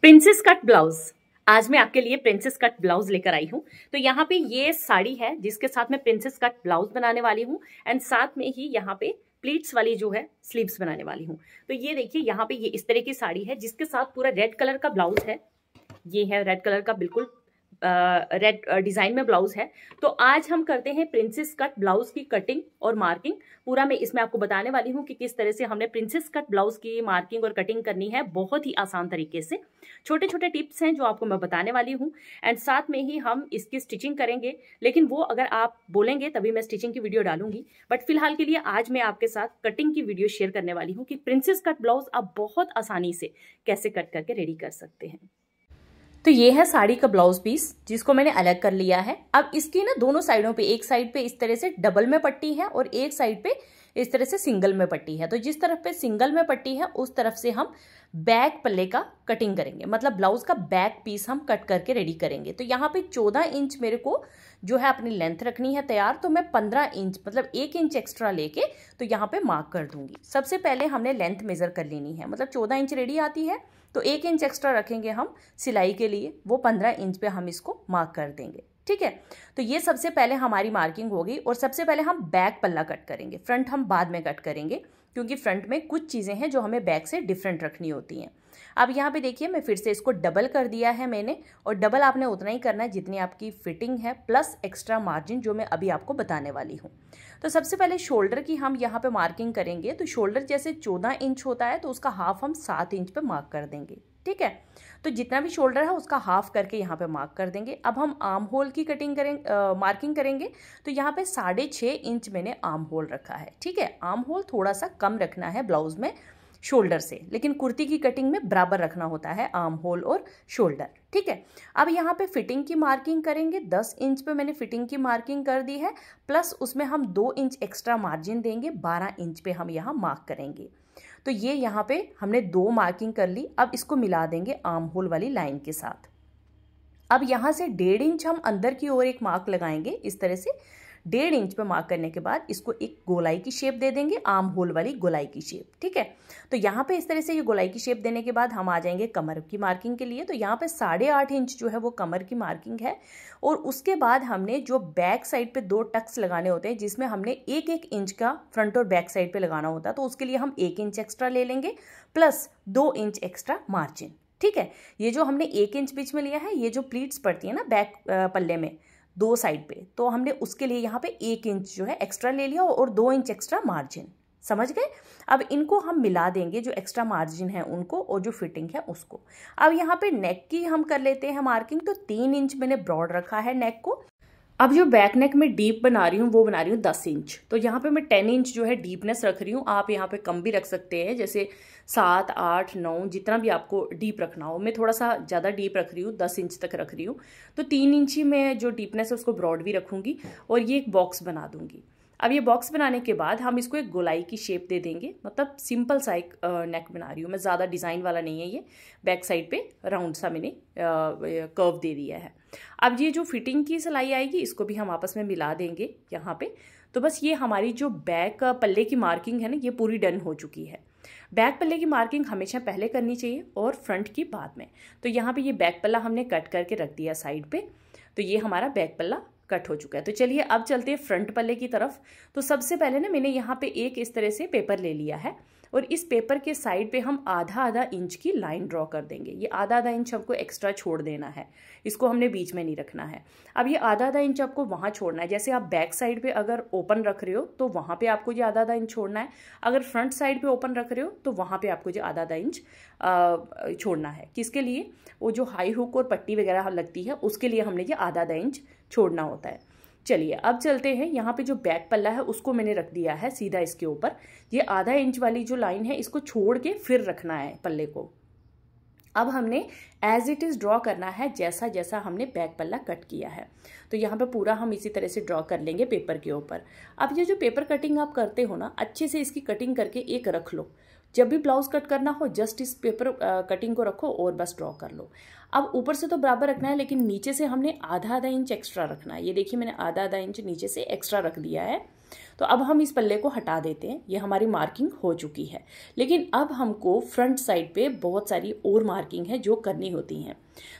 princess cut blouse आज मैं आपके लिए प्रिंसेस कट ब्लाउज लेकर आई हूँ तो यहाँ पे ये साड़ी है जिसके साथ मैं प्रिंसेस कट ब्लाउज बनाने वाली हूँ एंड साथ में ही यहाँ पे प्लीट्स वाली जो है स्लीव्स बनाने वाली हूँ तो ये देखिए यहाँ पे ये इस तरह की साड़ी है जिसके साथ पूरा रेड कलर का ब्लाउज है ये है रेड कलर का बिल्कुल रेड डिज़ाइन में ब्लाउज है तो आज हम करते हैं प्रिंसेस कट ब्लाउज की कटिंग और मार्किंग पूरा मैं इसमें आपको बताने वाली हूँ कि किस तरह से हमने प्रिंसेस कट ब्लाउज की मार्किंग और कटिंग करनी है बहुत ही आसान तरीके से छोटे छोटे टिप्स हैं जो आपको मैं बताने वाली हूँ एंड साथ में ही हम इसकी स्टिचिंग करेंगे लेकिन वो अगर आप बोलेंगे तभी मैं स्टिचिंग की वीडियो डालूंगी बट फिलहाल के लिए आज मैं आपके साथ कटिंग की वीडियो शेयर करने वाली हूँ कि प्रिंसेस कट ब्लाउज आप बहुत आसानी से कैसे कट करके रेडी कर सकते हैं तो ये है साड़ी का ब्लाउज पीस जिसको मैंने अलग कर लिया है अब इसकी ना दोनों साइडों पे एक साइड पे इस तरह से डबल में पट्टी है और एक साइड पे इस तरह से सिंगल में पट्टी है तो जिस तरफ पे सिंगल में पट्टी है उस तरफ से हम बैक पल्ले का कटिंग करेंगे मतलब ब्लाउज का बैक पीस हम कट करके रेडी करेंगे तो यहाँ पे चौदह इंच मेरे को जो है अपनी लेंथ रखनी है तैयार तो मैं पंद्रह इंच मतलब एक इंच एक्स्ट्रा लेके तो यहाँ पे मार्क कर दूंगी सबसे पहले हमने लेंथ मेज़र कर लेनी है मतलब चौदह इंच रेडी आती है तो एक इंच एक्स्ट्रा रखेंगे हम सिलाई के लिए वो पंद्रह इंच पर हम इसको मार्क कर देंगे ठीक है तो ये सबसे पहले हमारी मार्किंग होगी और सबसे पहले हम बैक पल्ला कट करेंगे फ्रंट हम बाद में कट करेंगे क्योंकि फ्रंट में कुछ चीज़ें हैं जो हमें बैक से डिफरेंट रखनी होती हैं अब यहाँ पे देखिए मैं फिर से इसको डबल कर दिया है मैंने और डबल आपने उतना ही करना है जितनी आपकी फिटिंग है प्लस एक्स्ट्रा मार्जिन जो मैं अभी आपको बताने वाली हूँ तो सबसे पहले शोल्डर की हम यहाँ पर मार्किंग करेंगे तो शोल्डर जैसे चौदह इंच होता है तो उसका हाफ हम सात इंच पर मार्क कर देंगे ठीक है तो जितना भी शोल्डर है उसका हाफ करके यहाँ पे मार्क कर देंगे अब हम आर्म होल की कटिंग आ, मार्किंग करेंगे तो यहाँ पे साढ़े छः इंच मैंने आर्म होल रखा है ठीक है आर्म होल थोड़ा सा कम रखना है ब्लाउज में शोल्डर से लेकिन कुर्ती की कटिंग में बराबर रखना होता है आर्म होल और शोल्डर ठीक है अब यहाँ पे फिटिंग की मार्किंग करेंगे 10 इंच पे मैंने फिटिंग की मार्किंग कर दी है प्लस उसमें हम दो इंच एक्स्ट्रा मार्जिन देंगे 12 इंच पे हम यहाँ मार्क करेंगे तो ये यहाँ पे हमने दो मार्किंग कर ली अब इसको मिला देंगे आर्म होल वाली लाइन के साथ अब यहाँ से डेढ़ इंच हम अंदर की ओर एक मार्क लगाएंगे इस तरह से डेढ़ इंच पे मार्क करने के बाद इसको एक गोलाई की शेप दे देंगे आम होल वाली गोलाई की शेप ठीक है तो यहाँ पे इस तरह से ये गोलाई की शेप देने के बाद हम आ जाएंगे कमर की मार्किंग के लिए तो यहाँ पे साढ़े आठ इंच जो है वो कमर की मार्किंग है और उसके बाद हमने जो बैक साइड पे दो टक्स लगाने होते हैं जिसमें हमने एक एक इंच का फ्रंट और बैक साइड पे लगाना होता है तो उसके लिए हम एक इंच एक्स्ट्रा ले लेंगे प्लस दो इंच एक्स्ट्रा मार्जिन ठीक है ये जो हमने एक इंच बीच में लिया है ये जो प्लीट्स पड़ती है ना बैक पल्ले में दो साइड पे तो हमने उसके लिए यहाँ पे एक इंच जो है एक्स्ट्रा ले लिया और दो इंच एक्स्ट्रा मार्जिन समझ गए अब इनको हम मिला देंगे जो एक्स्ट्रा मार्जिन है उनको और जो फिटिंग है उसको अब यहाँ पे नेक की हम कर लेते हैं मार्किंग तो तीन इंच मैंने ब्रॉड रखा है नेक को अब जो बैक नेक में डीप बना रही हूँ वो बना रही हूँ दस इंच तो यहाँ पे मैं टेन इंच जो है डीपनेस रख रही हूँ आप यहाँ पे कम भी रख सकते हैं जैसे सात आठ नौ जितना भी आपको डीप रखना हो मैं थोड़ा सा ज़्यादा डीप रख रही हूँ दस इंच तक रख रही हूँ तो तीन इंच ही मैं जो डीपनेस है उसको ब्रॉड भी रखूँगी और ये एक बॉक्स बना दूँगी अब ये बॉक्स बनाने के बाद हम इसको एक गोलाई की शेप दे देंगे मतलब सिंपल सा एक नेक बना रही हूँ मैं ज़्यादा डिज़ाइन वाला नहीं है ये बैक साइड पे राउंड सा मैंने कर्व दे दिया है अब ये जो फिटिंग की सिलाई आएगी इसको भी हम आपस में मिला देंगे यहाँ पे तो बस ये हमारी जो बैक पल्ले की मार्किंग है ना ये पूरी डन हो चुकी है बैक पल्ले की मार्किंग हमेशा पहले करनी चाहिए और फ्रंट की बाद में तो यहाँ पे ये बैक पल्ला हमने कट करके रख दिया साइड पे तो ये हमारा बैक पल्ला कट हो चुका है तो चलिए अब चलते हैं फ्रंट पल्ले की तरफ तो सबसे पहले ना मैंने यहाँ पे एक इस तरह से पेपर ले लिया है और इस पेपर के साइड पे हम आधा आधा इंच की लाइन ड्रॉ कर देंगे ये आधा आधा इंच हमको एक्स्ट्रा छोड़ देना है इसको हमने बीच में नहीं रखना है अब ये आधा आधा इंच आपको वहाँ छोड़ना है जैसे आप बैक साइड पे अगर ओपन रख रहे हो तो वहाँ पे आपको ये आधा आधा इंच छोड़ना है अगर फ्रंट साइड पे ओपन रख रहे हो तो वहाँ पर आपको जो आधा आधा इंच छोड़ना है किसके लिए वो जो हाई हुक और पट्टी वगैरह लगती है उसके लिए हमने ये आधा आधा इंच छोड़ना होता है चलिए अब चलते हैं यहाँ पे जो बैक पल्ला है उसको मैंने रख दिया है सीधा इसके ऊपर ये आधा इंच वाली जो लाइन है इसको छोड़ के फिर रखना है पल्ले को अब हमने एज इट इज़ ड्रॉ करना है जैसा जैसा हमने बैक पल्ला कट किया है तो यहाँ पे पूरा हम इसी तरह से ड्रॉ कर लेंगे पेपर के ऊपर अब ये जो पेपर कटिंग आप करते हो ना अच्छे से इसकी कटिंग करके एक रख लो जब भी ब्लाउज कट करना हो जस्ट इस पेपर कटिंग को रखो और बस ड्रॉ कर लो अब ऊपर से तो बराबर रखना है लेकिन नीचे से हमने आधा आधा इंच एक्स्ट्रा रखना है ये देखिए मैंने आधा आधा इंच नीचे से एक्स्ट्रा रख दिया है तो अब हम इस पल्ले को हटा देते हैं ये हमारी मार्किंग हो चुकी है लेकिन अब हमको फ्रंट साइड पे बहुत सारी और मार्किंग है जो करनी होती हैं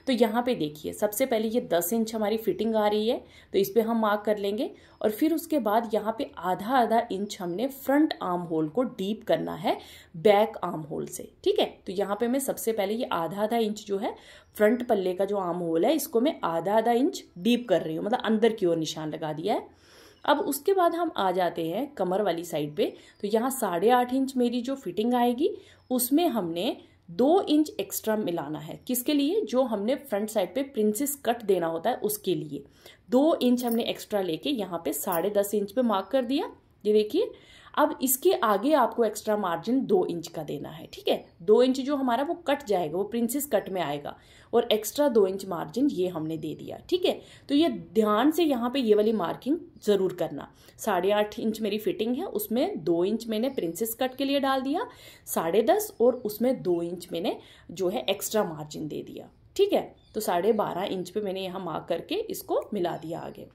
तो यहाँ पे देखिए सबसे पहले ये दस इंच हमारी फिटिंग आ रही है तो इस पर हम मार्क कर लेंगे और फिर उसके बाद यहाँ पे आधा आधा इंच हमने फ्रंट आर्म होल को डीप करना है बैक आर्म होल से ठीक है तो यहाँ पे मैं सबसे पहले ये आधा आधा इंच जो है फ्रंट पल्ले का जो आर्म होल है इसको मैं आधा आधा इंच डीप कर रही हूँ मतलब अंदर की ओर निशान लगा दिया है अब उसके बाद हम आ जाते हैं कमर वाली साइड पे तो यहाँ साढ़े आठ इंच मेरी जो फिटिंग आएगी उसमें हमने दो इंच एक्स्ट्रा मिलाना है किसके लिए जो हमने फ्रंट साइड पे प्रिंसेस कट देना होता है उसके लिए दो इंच हमने एक्स्ट्रा लेके यहाँ पे साढ़े दस इंच पे मार्क कर दिया ये देखिए अब इसके आगे आपको एक्स्ट्रा मार्जिन दो इंच का देना है ठीक है दो इंच जो हमारा वो कट जाएगा वो प्रिंसेस कट में आएगा और एक्स्ट्रा दो इंच मार्जिन ये हमने दे दिया ठीक है तो ये ध्यान से यहाँ पे ये वाली मार्किंग ज़रूर करना साढ़े आठ इंच मेरी फिटिंग है उसमें दो इंच मैंने प्रिंसेस कट के लिए डाल दिया साढ़े दस और उसमें दो इंच मैंने जो है एक्स्ट्रा मार्जिन दे दिया ठीक है तो साढ़े बारह इंच पे मैंने यहाँ मार्क करके इसको मिला दिया आगे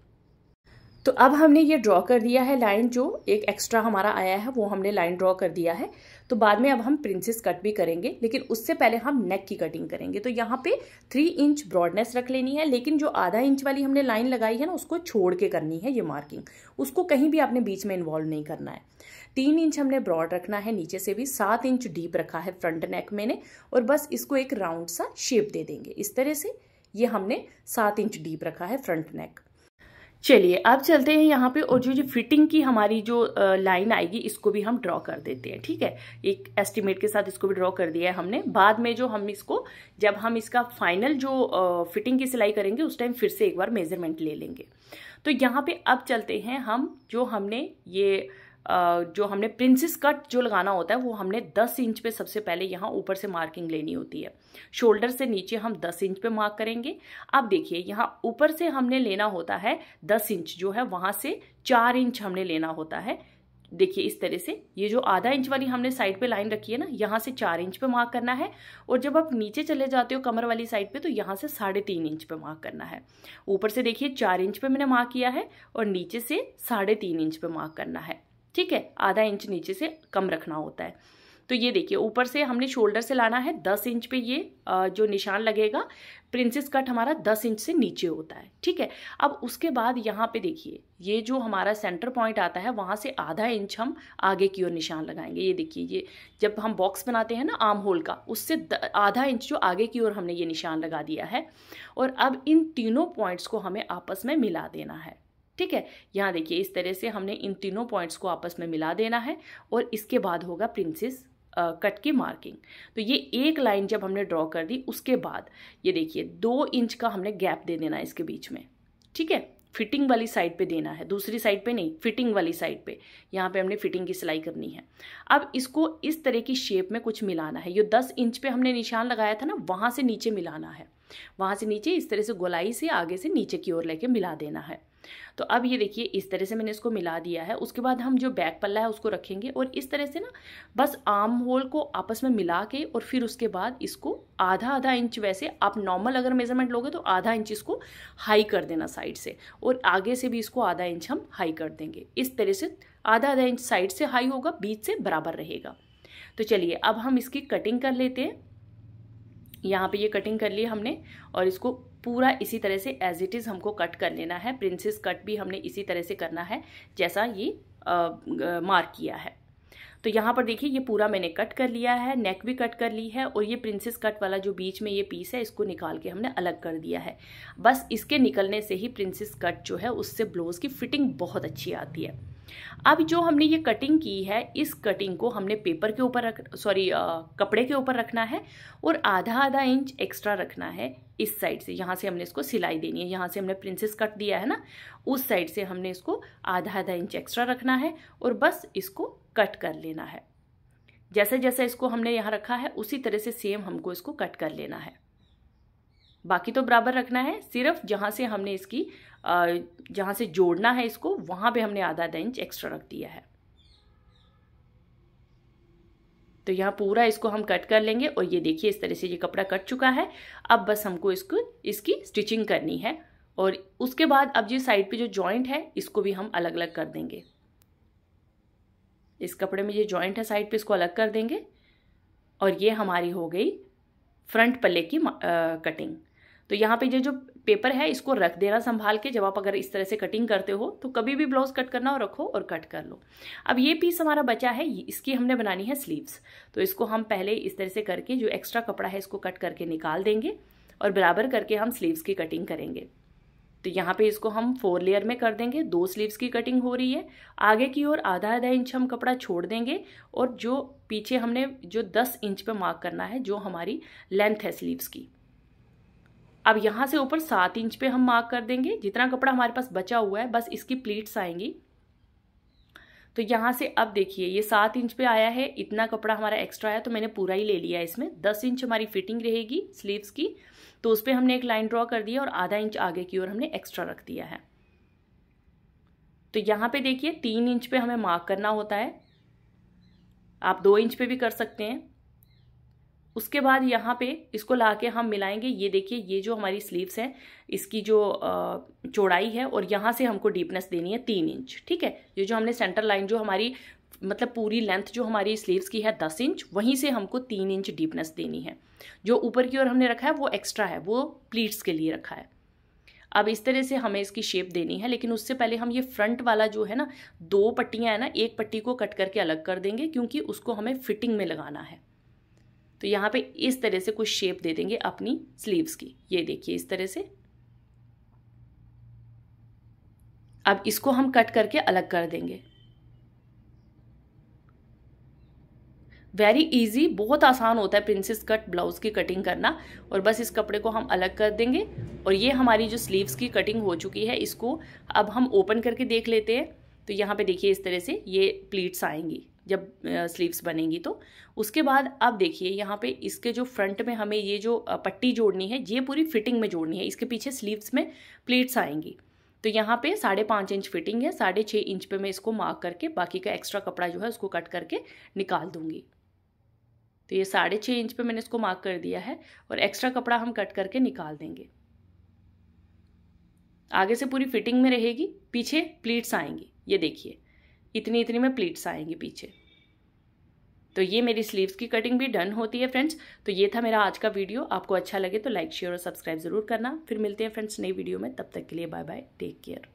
तो अब हमने ये ड्रॉ कर दिया है लाइन जो एक एक्स्ट्रा हमारा आया है वो हमने लाइन ड्रॉ कर दिया है तो बाद में अब हम प्रिंसेस कट भी करेंगे लेकिन उससे पहले हम नेक की कटिंग करेंगे तो यहाँ पे थ्री इंच ब्रॉडनेस रख लेनी है लेकिन जो आधा इंच वाली हमने लाइन लगाई है ना उसको छोड़ के करनी है ये मार्किंग उसको कहीं भी आपने बीच में इन्वॉल्व नहीं करना है तीन इंच हमने ब्रॉड रखना है नीचे से भी सात इंच डीप रखा है फ्रंट नेक मैंने और बस इसको एक राउंड सा शेप दे देंगे इस तरह से ये हमने सात इंच डीप रखा है फ्रंट नेक चलिए अब चलते हैं यहाँ पे और जो जो फिटिंग की हमारी जो लाइन आएगी इसको भी हम ड्रॉ कर देते हैं ठीक है एक एस्टिमेट के साथ इसको भी ड्रॉ कर दिया है हमने बाद में जो हम इसको जब हम इसका फाइनल जो फिटिंग की सिलाई करेंगे उस टाइम फिर से एक बार मेजरमेंट ले लेंगे तो यहाँ पे अब चलते हैं हम जो हमने ये जो हमने प्रिंसेस कट जो लगाना होता है वो हमने 10 इंच पे सबसे पहले यहाँ ऊपर से मार्किंग लेनी होती है शोल्डर से नीचे हम 10 इंच पे मार्क करेंगे अब देखिए यहाँ ऊपर से हमने लेना होता है 10 इंच जो है वहाँ से 4 इंच हमने लेना होता है देखिए इस तरह से ये जो आधा इंच वाली हमने साइड पे लाइन रखी है ना यहाँ से चार इंच पे मार्क करना है और जब आप नीचे चले जाते हो कमर वाली साइड पे तो यहाँ से साढ़े तीन इंच पे मार्क करना है ऊपर से देखिए चार इंच पे मैंने मार्क किया है और नीचे से साढ़े तीन इंच पे मार्क करना है ठीक है आधा इंच नीचे से कम रखना होता है तो ये देखिए ऊपर से हमने शोल्डर से लाना है दस इंच पे ये जो निशान लगेगा प्रिंसेस कट हमारा दस इंच से नीचे होता है ठीक है अब उसके बाद यहाँ पे देखिए ये जो हमारा सेंटर पॉइंट आता है वहाँ से आधा इंच हम आगे की ओर निशान लगाएंगे ये देखिए ये जब हम बॉक्स बनाते हैं ना आम होल का उससे आधा इंच जो आगे की ओर हमने ये निशान लगा दिया है और अब इन तीनों पॉइंट्स को हमें आपस में मिला देना है ठीक है यहाँ देखिए इस तरह से हमने इन तीनों पॉइंट्स को आपस में मिला देना है और इसके बाद होगा प्रिंसेस कट की मार्किंग तो ये एक लाइन जब हमने ड्रॉ कर दी उसके बाद ये देखिए दो इंच का हमने गैप दे देना है इसके बीच में ठीक है फिटिंग वाली साइड पे देना है दूसरी साइड पे नहीं फिटिंग वाली साइड पे यहाँ पे हमने फिटिंग की सिलाई करनी है अब इसको इस तरह की शेप में कुछ मिलाना है ये दस इंच पे हमने निशान लगाया था ना वहाँ से नीचे मिलाना है वहाँ से नीचे इस तरह से गोलाई से आगे से नीचे की ओर लेके मिला देना है तो अब ये देखिए इस तरह से मैंने इसको मिला दिया है उसके बाद हम जो बैक पल्ला है उसको रखेंगे और इस तरह से ना बस आर्म होल को आपस में मिला के और फिर उसके बाद इसको आधा आधा इंच वैसे आप नॉर्मल अगर मेजरमेंट लोगे तो आधा इंच इसको हाई कर देना साइड से और आगे से भी इसको आधा इंच हम हाई कर देंगे इस तरह से आधा आधा इंच साइड से हाई होगा बीच से बराबर रहेगा तो चलिए अब हम इसकी कटिंग कर लेते हैं यहाँ पे ये कटिंग कर ली हमने और इसको पूरा इसी तरह से एज इट इज़ हमको कट कर लेना है प्रिंसेस कट भी हमने इसी तरह से करना है जैसा ये मार्क किया है तो यहाँ पर देखिए ये पूरा मैंने कट कर लिया है नेक भी कट कर ली है और ये प्रिंसेस कट वाला जो बीच में ये पीस है इसको निकाल के हमने अलग कर दिया है बस इसके निकलने से ही प्रिंसेस कट जो है उससे ब्लाउज़ की फिटिंग बहुत अच्छी आती है अब जो हमने ये कटिंग की है इस कटिंग को हमने पेपर के ऊपर रख सॉरी कपड़े के ऊपर रखना है और आधा आधा इंच एक्स्ट्रा रखना है इस साइड से यहाँ से हमने इसको सिलाई देनी है यहाँ से हमने प्रिंसेस कट दिया है ना उस साइड से हमने इसको आधा आधा इंच एक्स्ट्रा रखना है और बस इसको कट कर लेना है जैसे जैसे इसको हमने यहाँ रखा है उसी तरह से सेम हमको इसको कट कर लेना है बाकी तो बराबर रखना है सिर्फ जहाँ से हमने इसकी जहाँ से जोड़ना है इसको वहाँ पे हमने आधा आधा इंच एक्स्ट्रा रख दिया है तो यहाँ पूरा इसको हम कट कर लेंगे और ये देखिए इस तरह से ये कपड़ा कट चुका है अब बस हमको इसको इसकी स्टिचिंग करनी है और उसके बाद अब ये साइड पे जो जॉइंट है इसको भी हम अलग अलग कर देंगे इस कपड़े में ये जॉइंट है साइड पे इसको अलग कर देंगे और ये हमारी हो गई फ्रंट पल्ले की आ, कटिंग तो यहाँ पे ये जो पेपर है इसको रख देना संभाल के जब आप अगर इस तरह से कटिंग करते हो तो कभी भी ब्लाउज कट करना हो रखो और कट कर लो अब ये पीस हमारा बचा है इसकी हमने बनानी है स्लीव्स तो इसको हम पहले इस तरह से करके जो एक्स्ट्रा कपड़ा है इसको कट करके निकाल देंगे और बराबर करके हम स्लीव्स की कटिंग करेंगे तो यहाँ पे इसको हम फोर लेयर में कर देंगे दो स्लीव्स की कटिंग हो रही है आगे की ओर आधा आधा इंच हम कपड़ा छोड़ देंगे और जो पीछे हमने जो दस इंच पे मार्क करना है जो हमारी लेंथ है स्लीव्स की अब यहाँ से ऊपर सात इंच पे हम मार्क कर देंगे जितना कपड़ा हमारे पास बचा हुआ है बस इसकी प्लीट्स आएंगी तो यहाँ से अब देखिए ये सात इंच पे आया है इतना कपड़ा हमारा एक्स्ट्रा आया तो मैंने पूरा ही ले लिया है इसमें दस इंच हमारी फिटिंग रहेगी स्लीव्स की तो उस पर हमने एक लाइन ड्रॉ कर दिया और आधा इंच आगे की ओर हमने एक्स्ट्रा रख दिया है तो यहाँ पे देखिए तीन इंच पे हमें मार्क करना होता है आप दो इंच पे भी कर सकते हैं उसके बाद यहाँ पे इसको ला के हम मिलाएंगे ये देखिए ये जो हमारी स्लीव्स हैं इसकी जो चौड़ाई है और यहाँ से हमको डीपनेस देनी है तीन इंच ठीक है ये जो हमने सेंटर लाइन जो हमारी मतलब पूरी लेंथ जो हमारी स्लीव्स की है दस इंच वहीं से हमको तीन इंच डीपनेस देनी है जो ऊपर की ओर हमने रखा है वो एक्स्ट्रा है वो प्लीट्स के लिए रखा है अब इस तरह से हमें इसकी शेप देनी है लेकिन उससे पहले हम ये फ्रंट वाला जो है ना दो पट्टियाँ हैं ना एक पट्टी को कट करके अलग कर देंगे क्योंकि उसको हमें फिटिंग में लगाना है तो यहाँ पे इस तरह से कुछ शेप दे देंगे अपनी स्लीव्स की ये देखिए इस तरह से अब इसको हम कट करके अलग कर देंगे वेरी इजी बहुत आसान होता है प्रिंसेस कट ब्लाउज़ की कटिंग करना और बस इस कपड़े को हम अलग कर देंगे और ये हमारी जो स्लीव्स की कटिंग हो चुकी है इसको अब हम ओपन करके देख लेते हैं तो यहाँ पे देखिए इस तरह से ये प्लीट्स आएंगी जब स्लीव्स बनेंगी तो उसके बाद अब देखिए यहाँ पे इसके जो फ्रंट में हमें ये जो पट्टी जोड़नी है ये पूरी फिटिंग में जोड़नी है इसके पीछे स्लीव्स में प्लेट्स आएंगी तो यहाँ पे साढ़े पाँच इंच फिटिंग है साढ़े छः इंच पे मैं इसको मार्क करके बाकी का एक्स्ट्रा कपड़ा जो है उसको कट करके निकाल दूँगी तो ये साढ़े छः इंच पे मैंने इसको मार्क कर दिया है और एक्स्ट्रा कपड़ा हम कट करके निकाल देंगे आगे से पूरी फिटिंग में रहेगी पीछे प्लीट्स आएंगी ये देखिए इतनी इतनी में प्लीट्स आएंगी पीछे तो ये मेरी स्लीव्स की कटिंग भी डन होती है फ्रेंड्स तो ये था मेरा आज का वीडियो आपको अच्छा लगे तो लाइक शेयर और सब्सक्राइब जरूर करना फिर मिलते हैं फ्रेंड्स नई वीडियो में तब तक के लिए बाय बाय टेक केयर